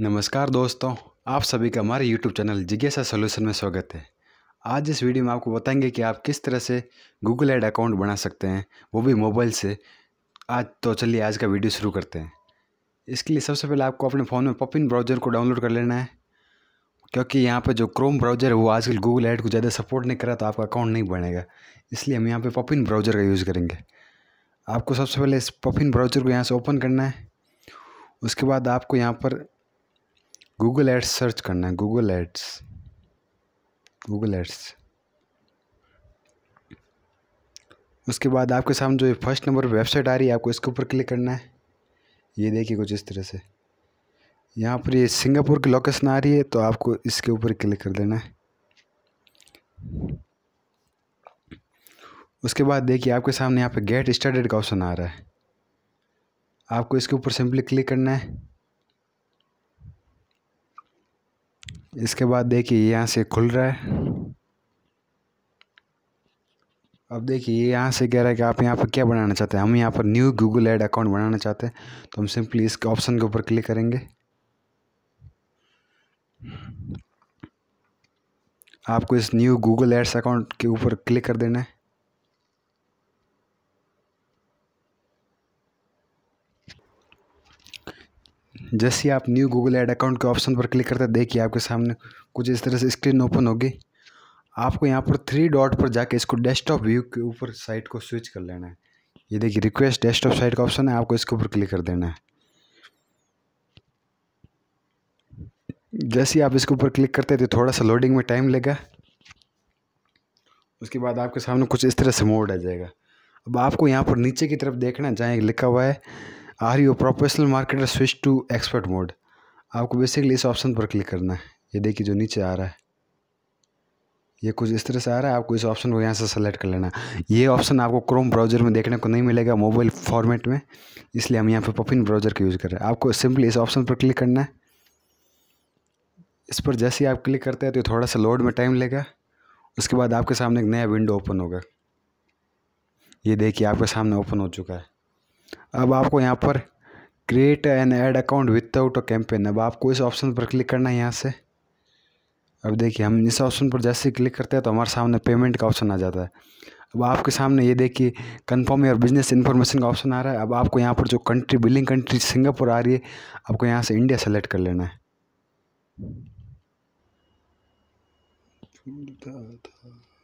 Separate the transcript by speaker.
Speaker 1: नमस्कार दोस्तों आप सभी का हमारे YouTube चैनल जिज्ञासा सोल्यूशन में स्वागत है आज इस वीडियो में आपको बताएंगे कि आप किस तरह से Google ऐड अकाउंट बना सकते हैं वो भी मोबाइल से आज तो चलिए आज का वीडियो शुरू करते हैं इसके लिए सबसे पहले आपको अपने फ़ोन में पपिन ब्राउज़र को डाउनलोड कर लेना है क्योंकि यहाँ पर जो क्रोम ब्राउज़र है वो आजकल गूगल ऐड को ज़्यादा सपोर्ट नहीं करा तो आपका अकाउंट नहीं बनेगा इसलिए हम यहाँ पर पपिन ब्राउज़र का यूज़ करेंगे आपको सबसे पहले इस पपिन ब्राउज़र को यहाँ से ओपन करना है उसके बाद आपको यहाँ पर गूगल एड्स सर्च करना है गूगल एड्स गूगल एड्स उसके बाद आपके सामने जो फर्स्ट नंबर वेबसाइट आ रही है आपको इसके ऊपर क्लिक करना है ये देखिए कुछ इस तरह से यहाँ पर ये सिंगापुर की लोकेशन आ रही है तो आपको इसके ऊपर क्लिक कर देना है उसके बाद देखिए आपके सामने यहाँ पे गेट स्टार्टेड का ऑप्शन आ रहा है आपको इसके ऊपर सिंपली क्लिक करना है इसके बाद देखिए यहाँ से खुल रहा है अब देखिए ये यहाँ से कह रहा है कि आप यहाँ पर क्या बनाना चाहते हैं हम यहाँ पर न्यू गूगल ऐड अकाउंट बनाना चाहते हैं तो हम सिंपली इसके ऑप्शन के ऊपर क्लिक करेंगे आपको इस न्यू गूगल एड्स अकाउंट के ऊपर क्लिक कर देना है जैसे ही आप न्यू गूगल ऐड अकाउंट के ऑप्शन पर क्लिक करते हैं देखिए आपके सामने कुछ इस तरह से स्क्रीन ओपन होगी आपको यहाँ पर थ्री डॉट पर जाके इसको डेस्कटॉप व्यू के ऊपर साइट को स्विच कर लेना है ये देखिए रिक्वेस्ट डेस्कटॉप साइट का ऑप्शन है आपको इसके ऊपर क्लिक कर देना है जैसे ही आप इसके ऊपर क्लिक करते हैं तो थोड़ा सा लोडिंग में टाइम लेगा उसके बाद आपके सामने कुछ इस तरह से मोड आ जाएगा अब आपको यहाँ पर नीचे की तरफ देखना है जहाँ लिखा हुआ है are you professional marketer switch to expert mode आपको बेसिकली इस ऑप्शन पर क्लिक करना है ये देखिए जो नीचे आ रहा है ये कुछ इस तरह से आ रहा है आपको इस ऑप्शन को यहाँ से सेलेक्ट कर लेना है ये ऑप्शन आपको क्रोम ब्राउज़र में देखने को नहीं मिलेगा मोबाइल फॉर्मेट में इसलिए हम यहाँ पर पफिन ब्राउज़र का यूज़ कर रहे हैं आपको सिंपली इस ऑप्शन पर क्लिक करना है इस पर जैसे ही आप क्लिक करते हैं तो थोड़ा सा लोड में टाइम लेगा उसके बाद आपके सामने एक नया विंडो ओपन होगा ये देखिए आपके सामने ओपन हो चुका है अब आपको यहाँ पर create an ad account without a campaign अब आपको इस ऑप्शन पर क्लिक करना है यहाँ से अब देखिए हम इस ऑप्शन पर जैसे ही क्लिक करते हैं तो हमारे सामने पेमेंट का ऑप्शन आ जाता है अब आपके सामने ये देखिए कंफर्म योर बिजनेस इन्फॉर्मेशन का ऑप्शन आ रहा है अब आपको यहाँ पर जो कंट्री बिलिंग कंट्री सिंगापुर आ रही है आपको यहाँ से इंडिया सेलेक्ट कर लेना है तो था था।